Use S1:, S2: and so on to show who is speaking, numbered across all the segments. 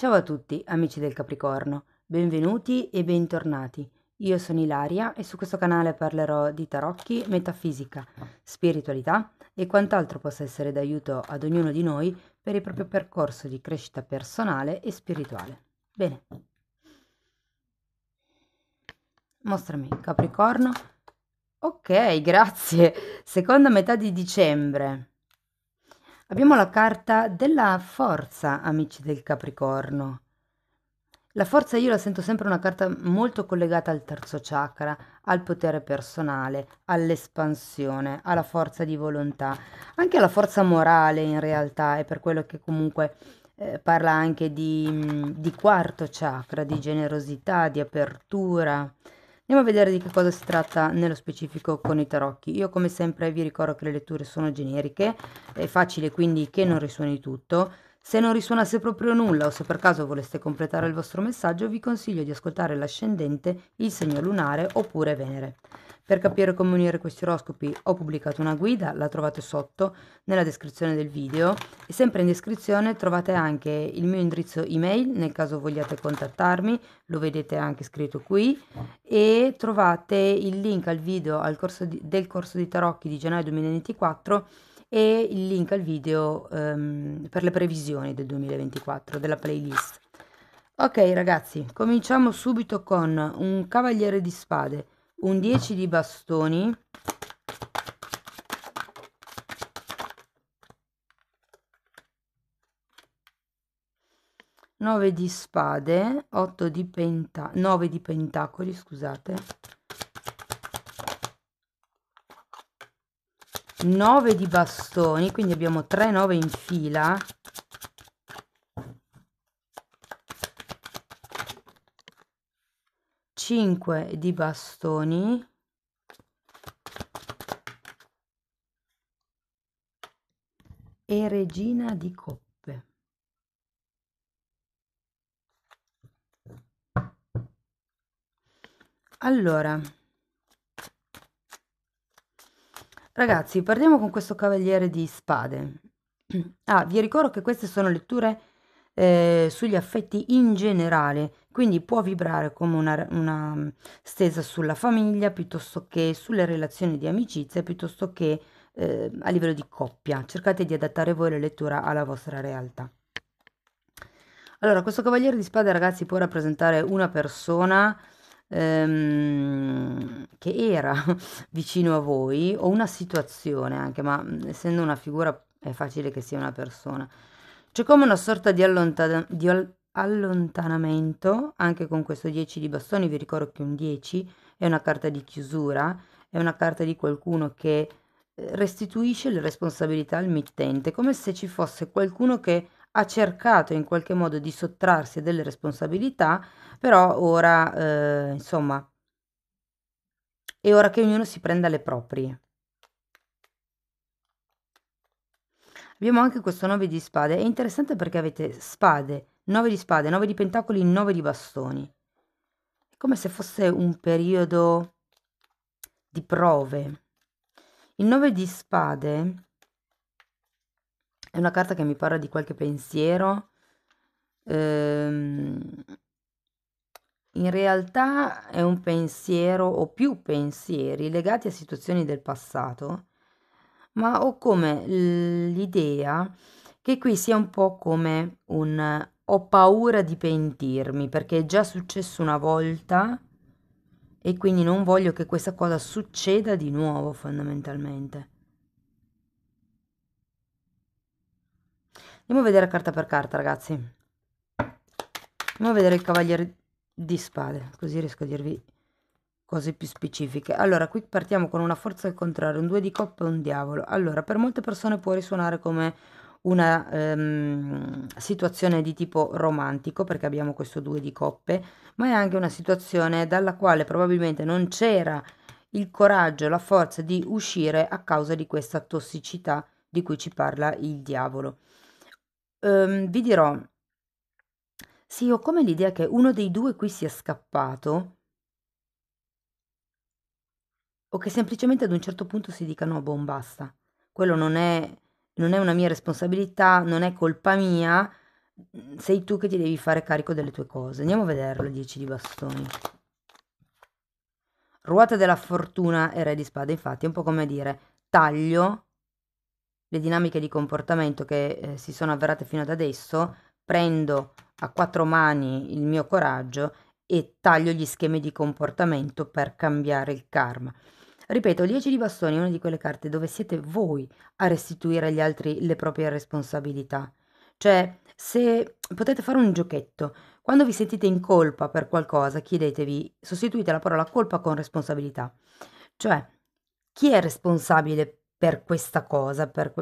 S1: Ciao a tutti amici del Capricorno, benvenuti e bentornati. Io sono Ilaria e su questo canale parlerò di tarocchi, metafisica, spiritualità e quant'altro possa essere d'aiuto ad ognuno di noi per il proprio percorso di crescita personale e spirituale. Bene. Mostrami Capricorno. Ok, grazie. Seconda metà di dicembre. Abbiamo la carta della forza, amici del Capricorno. La forza io la sento sempre una carta molto collegata al terzo chakra, al potere personale, all'espansione, alla forza di volontà, anche alla forza morale in realtà, e per quello che comunque eh, parla anche di, mm, di quarto chakra, di generosità, di apertura, Andiamo a vedere di che cosa si tratta nello specifico con i tarocchi. Io come sempre vi ricordo che le letture sono generiche, è facile quindi che non risuoni tutto. Se non risuonasse proprio nulla o se per caso voleste completare il vostro messaggio vi consiglio di ascoltare l'ascendente, il segno lunare oppure Venere. Per capire come unire questi oroscopi ho pubblicato una guida, la trovate sotto nella descrizione del video e sempre in descrizione trovate anche il mio indirizzo email nel caso vogliate contattarmi, lo vedete anche scritto qui e trovate il link al video al corso di, del corso di tarocchi di gennaio 2024 e il link al video um, per le previsioni del 2024 della playlist. Ok ragazzi, cominciamo subito con un cavaliere di spade un 10 di bastoni Nove di spade, 8 di penta 9 di pentacoli, scusate. 9 di bastoni, quindi abbiamo 3 9 in fila. 5 di bastoni e regina di coppe. Allora, ragazzi, partiamo con questo cavaliere di spade. Ah, vi ricordo che queste sono letture eh, sugli affetti in generale, quindi può vibrare come una, una, mm, stesa sulla famiglia piuttosto che sulle relazioni di amicizia, piuttosto che eh, a livello di coppia. Cercate di adattare voi la lettura alla vostra realtà. Allora, questo cavaliere di spada, ragazzi, può rappresentare una persona ehm, che era vicino a voi o una situazione anche, ma mm, essendo una figura è facile che sia una persona c'è come una sorta di, allontan- di all- allontanamento, anche con questo 10 di bastoni, vi ricordo che un 10 è una carta di chiusura, è una carta di qualcuno che eh, restituisce le responsabilità al mittente, come se ci fosse qualcuno che ha cercato in qualche modo di sottrarsi a delle responsabilità, però ora, eh, insomma, è ora che ognuno si prenda le proprie. Abbiamo anche questo 9 di spade. È interessante perché avete spade, 9 di spade, 9 di pentacoli, 9 di bastoni. È come se fosse un periodo di prove. Il 9 di spade è una carta che mi parla di qualche pensiero. Ehm, in realtà è un pensiero o più pensieri legati a situazioni del passato ma ho come l'idea che qui sia un po' come un ho paura di pentirmi perché è già successo una volta e quindi non voglio che questa cosa succeda di nuovo fondamentalmente. Andiamo a vedere carta per carta ragazzi. Andiamo a vedere il cavaliere di spade, così riesco a dirvi cose più specifiche. Allora, qui partiamo con una forza al contrario, un 2 di coppe e un diavolo. Allora, per molte persone può risuonare come una ehm, situazione di tipo romantico, perché abbiamo questo due di coppe, ma è anche una situazione dalla quale probabilmente non c'era il coraggio, la forza di uscire a causa di questa tossicità di cui ci parla il diavolo. Ehm, vi dirò, sì, ho come l'idea che uno dei due qui sia scappato o che semplicemente ad un certo punto si dicano no, buon basta, quello non è, non è una mia responsabilità, non è colpa mia, sei tu che ti devi fare carico delle tue cose. Andiamo a vederlo, 10 di bastoni. Ruota della fortuna e re di spade, infatti, è un po' come dire taglio le dinamiche di comportamento che eh, si sono avverate fino ad adesso, prendo a quattro mani il mio coraggio e taglio gli schemi di comportamento per cambiare il karma. Ripeto, 10 di Bastoni è una di quelle carte dove siete voi a restituire agli altri le proprie responsabilità. Cioè, se potete fare un giochetto, quando vi sentite in colpa per qualcosa, chiedetevi, sostituite la parola colpa con responsabilità. Cioè, chi è responsabile per questa cosa, per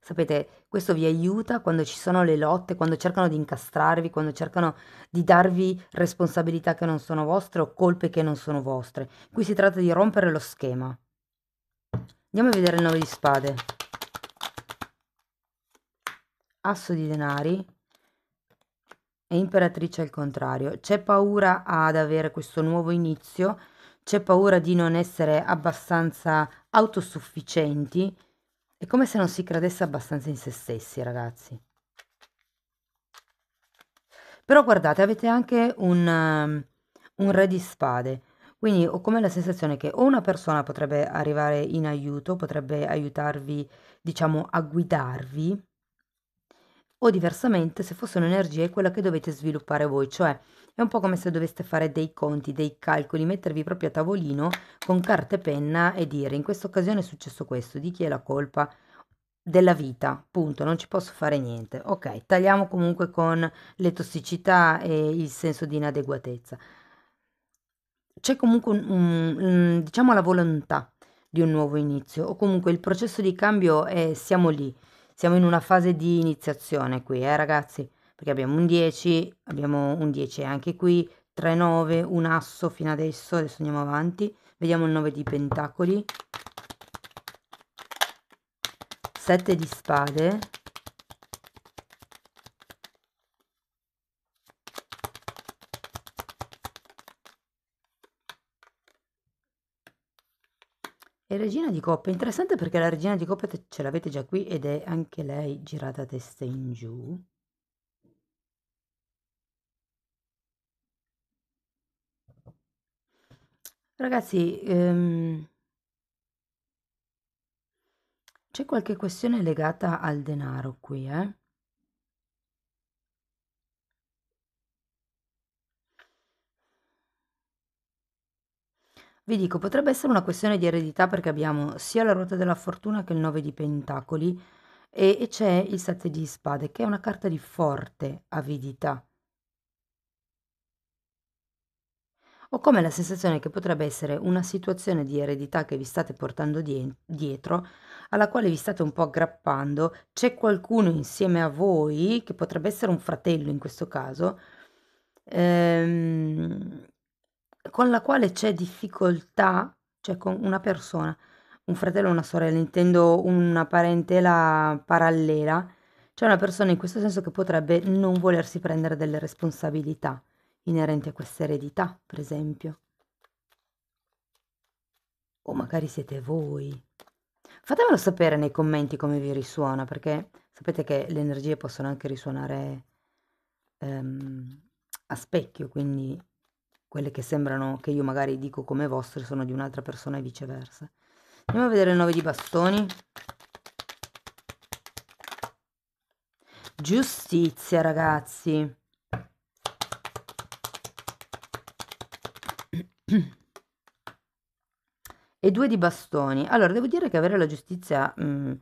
S1: Sapete, questo vi aiuta quando ci sono le lotte, quando cercano di incastrarvi, quando cercano di darvi responsabilità che non sono vostre o colpe che non sono vostre. Qui si tratta di rompere lo schema. Andiamo a vedere il 9 di spade. Asso di denari e imperatrice al contrario. C'è paura ad avere questo nuovo inizio, c'è paura di non essere abbastanza autosufficienti è come se non si credesse abbastanza in se stessi, ragazzi. Però guardate, avete anche un, um, un re di spade. Quindi ho come la sensazione che o una persona potrebbe arrivare in aiuto, potrebbe aiutarvi, diciamo, a guidarvi, o diversamente se fosse un'energia è quella che dovete sviluppare voi, cioè è un po' come se doveste fare dei conti, dei calcoli, mettervi proprio a tavolino con carta e penna e dire in questa occasione è successo questo, di chi è la colpa della vita, punto, non ci posso fare niente. Ok, tagliamo comunque con le tossicità e il senso di inadeguatezza. C'è comunque un, un, diciamo la volontà di un nuovo inizio o comunque il processo di cambio è siamo lì siamo in una fase di iniziazione qui, eh ragazzi, perché abbiamo un 10, abbiamo un 10 anche qui, 3, 9, un asso fino adesso, adesso andiamo avanti, vediamo il 9 di pentacoli, 7 di spade, regina di coppe, interessante perché la regina di coppe ce l'avete già qui ed è anche lei girata testa in giù. Ragazzi, ehm, c'è qualche questione legata al denaro qui, eh? Vi dico, potrebbe essere una questione di eredità perché abbiamo sia la ruota della fortuna che il 9 di pentacoli e, e c'è il 7 di spade che è una carta di forte avidità. Ho come la sensazione che potrebbe essere una situazione di eredità che vi state portando die- dietro, alla quale vi state un po' aggrappando, c'è qualcuno insieme a voi, che potrebbe essere un fratello in questo caso, ehm, con la quale c'è difficoltà, cioè con una persona, un fratello o una sorella, intendo una parentela parallela, c'è una persona in questo senso che potrebbe non volersi prendere delle responsabilità inerenti a questa eredità, per esempio. O magari siete voi. Fatemelo sapere nei commenti come vi risuona, perché sapete che le energie possono anche risuonare ehm, a specchio, quindi quelle che sembrano che io magari dico come vostre sono di un'altra persona e viceversa. Andiamo a vedere il 9 di bastoni. Giustizia, ragazzi. E due di bastoni. Allora, devo dire che avere la giustizia mh, mm,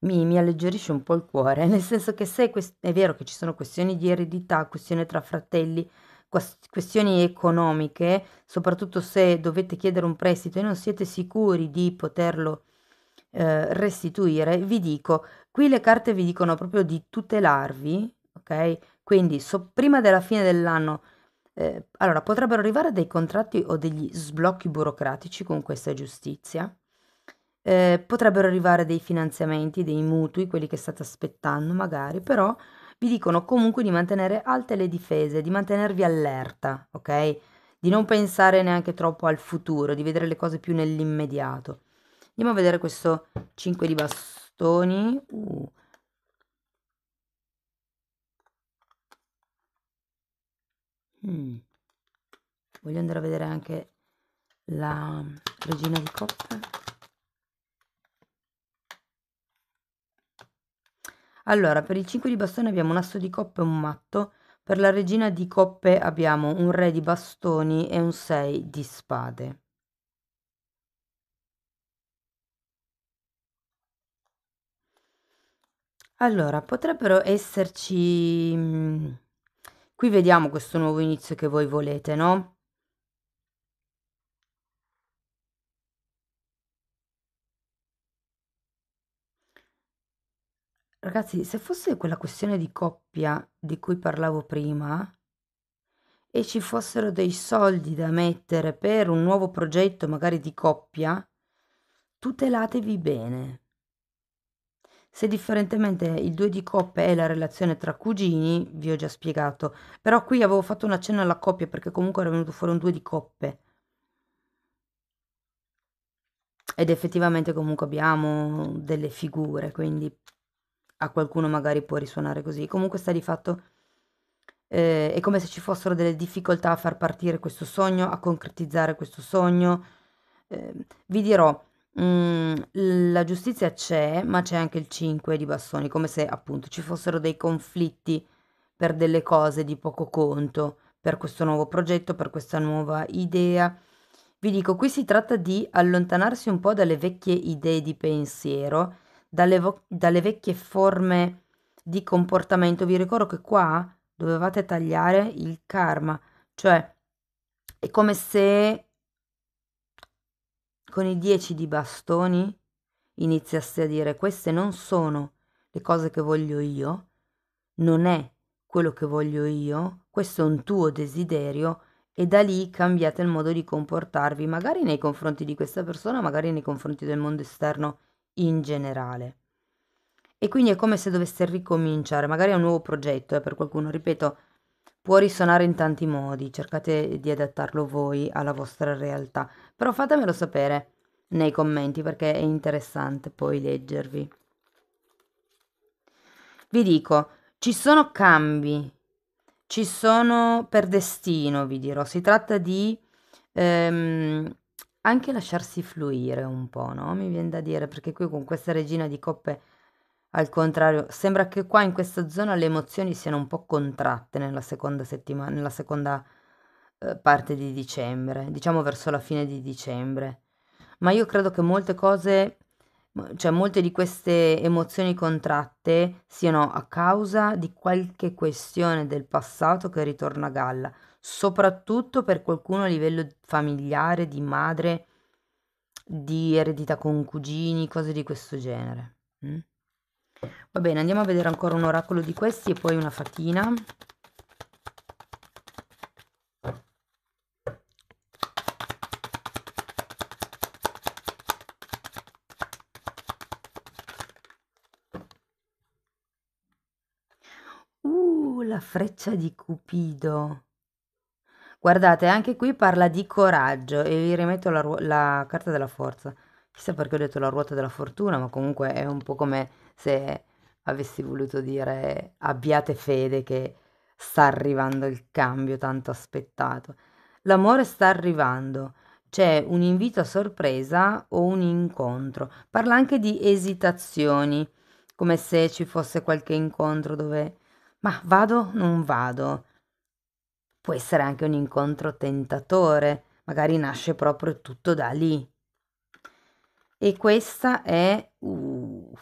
S1: mi, mi, alleggerisce un po' il cuore, nel senso che se è vero che ci sono questioni di eredità, questioni tra fratelli, questioni economiche, soprattutto se dovete chiedere un prestito e non siete sicuri di poterlo eh, restituire, vi dico, qui le carte vi dicono proprio di tutelarvi, ok? Quindi so, prima della fine dell'anno, eh, allora potrebbero arrivare dei contratti o degli sblocchi burocratici con questa giustizia. Eh, potrebbero arrivare dei finanziamenti, dei mutui, quelli che state aspettando magari, però vi dicono comunque di mantenere alte le difese, di mantenervi allerta, ok? Di non pensare neanche troppo al futuro, di vedere le cose più nell'immediato. Andiamo a vedere questo 5 di bastoni. Uh. Mm. Voglio andare a vedere anche la regina di coppe. Allora, per il 5 di bastone abbiamo un asso di coppe e un matto, per la regina di coppe abbiamo un re di bastoni e un 6 di spade. Allora, potrebbero esserci... Mm, qui vediamo questo nuovo inizio che voi volete, no? Ragazzi, se fosse quella questione di coppia di cui parlavo prima e ci fossero dei soldi da mettere per un nuovo progetto, magari di coppia, tutelatevi bene. Se differentemente il due di coppe è la relazione tra cugini, vi ho già spiegato, però qui avevo fatto un accenno alla coppia perché comunque era venuto fuori un due di coppe. Ed effettivamente comunque abbiamo delle figure, quindi a qualcuno magari può risuonare così, comunque sta di fatto eh, è come se ci fossero delle difficoltà a far partire questo sogno, a concretizzare questo sogno. Eh, vi dirò, mh, mm, la giustizia c'è, ma c'è anche il 5 di Bassoni, come se appunto ci fossero dei conflitti per delle cose di poco conto, per questo nuovo progetto, per questa nuova idea. Vi dico, qui si tratta di allontanarsi un po' dalle vecchie idee di pensiero dalle, vo- dalle vecchie forme di comportamento. Vi ricordo che qua dovevate tagliare il karma, cioè è come se con i dieci di bastoni iniziaste a dire queste non sono le cose che voglio io, non è quello che voglio io, questo è un tuo desiderio e da lì cambiate il modo di comportarvi, magari nei confronti di questa persona, magari nei confronti del mondo esterno in generale. E quindi è come se dovesse ricominciare, magari è un nuovo progetto eh, per qualcuno, ripeto, può risuonare in tanti modi, cercate di adattarlo voi alla vostra realtà, però fatemelo sapere nei commenti perché è interessante poi leggervi. Vi dico, ci sono cambi, ci sono per destino, vi dirò, si tratta di ehm, anche lasciarsi fluire un po', no? Mi viene da dire, perché qui con questa regina di coppe, al contrario, sembra che qua in questa zona le emozioni siano un po' contratte nella seconda settimana, nella seconda eh, parte di dicembre, diciamo verso la fine di dicembre. Ma io credo che molte cose, cioè molte di queste emozioni contratte siano a causa di qualche questione del passato che ritorna a galla, soprattutto per qualcuno a livello familiare, di madre, di eredità con cugini, cose di questo genere. Mm? Va bene, andiamo a vedere ancora un oracolo di questi e poi una fatina. Uh, la freccia di Cupido. Guardate, anche qui parla di coraggio e vi rimetto la, la carta della forza. Chissà perché ho detto la ruota della fortuna, ma comunque è un po' come se avessi voluto dire abbiate fede che sta arrivando il cambio tanto aspettato. L'amore sta arrivando, c'è un invito a sorpresa o un incontro. Parla anche di esitazioni, come se ci fosse qualche incontro dove ma vado, non vado può essere anche un incontro tentatore, magari nasce proprio tutto da lì. E questa è uh,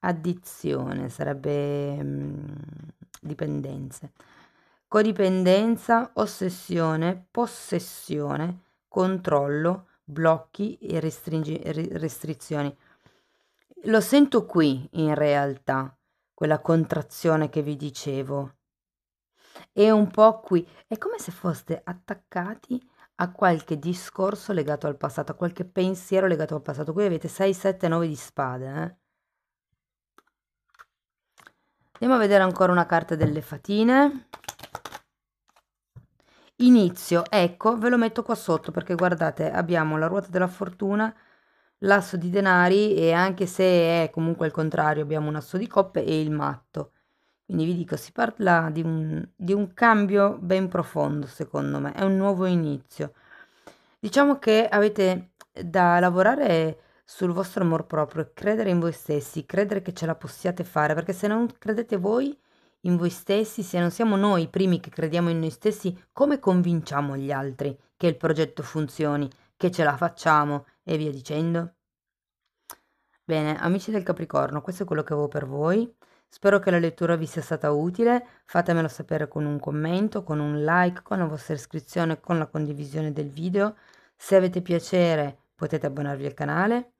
S1: addizione, sarebbe mh, mm, dipendenze. Codipendenza, ossessione, possessione, controllo, blocchi e restringi- restrizioni. Lo sento qui in realtà, quella contrazione che vi dicevo e un po' qui. È come se foste attaccati a qualche discorso legato al passato, a qualche pensiero legato al passato. Qui avete 6, 7, 9 di spade. Eh? Andiamo a vedere ancora una carta delle fatine. Inizio, ecco, ve lo metto qua sotto perché guardate, abbiamo la ruota della fortuna, l'asso di denari e anche se è comunque il contrario, abbiamo un asso di coppe e il matto. Quindi vi dico, si parla di un, di un cambio ben profondo, secondo me, è un nuovo inizio. Diciamo che avete da lavorare sul vostro amor proprio, credere in voi stessi, credere che ce la possiate fare, perché se non credete voi in voi stessi, se non siamo noi i primi che crediamo in noi stessi, come convinciamo gli altri che il progetto funzioni, che ce la facciamo e via dicendo? Bene, amici del Capricorno, questo è quello che avevo per voi. Spero che la lettura vi sia stata utile, fatemelo sapere con un commento, con un like, con la vostra iscrizione, con la condivisione del video. Se avete piacere potete abbonarvi al canale.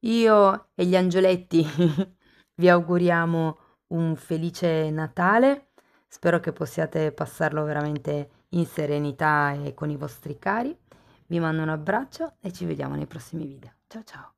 S1: Io e gli angioletti vi auguriamo un felice Natale, spero che possiate passarlo veramente in serenità e con i vostri cari. Vi mando un abbraccio e ci vediamo nei prossimi video. Ciao ciao!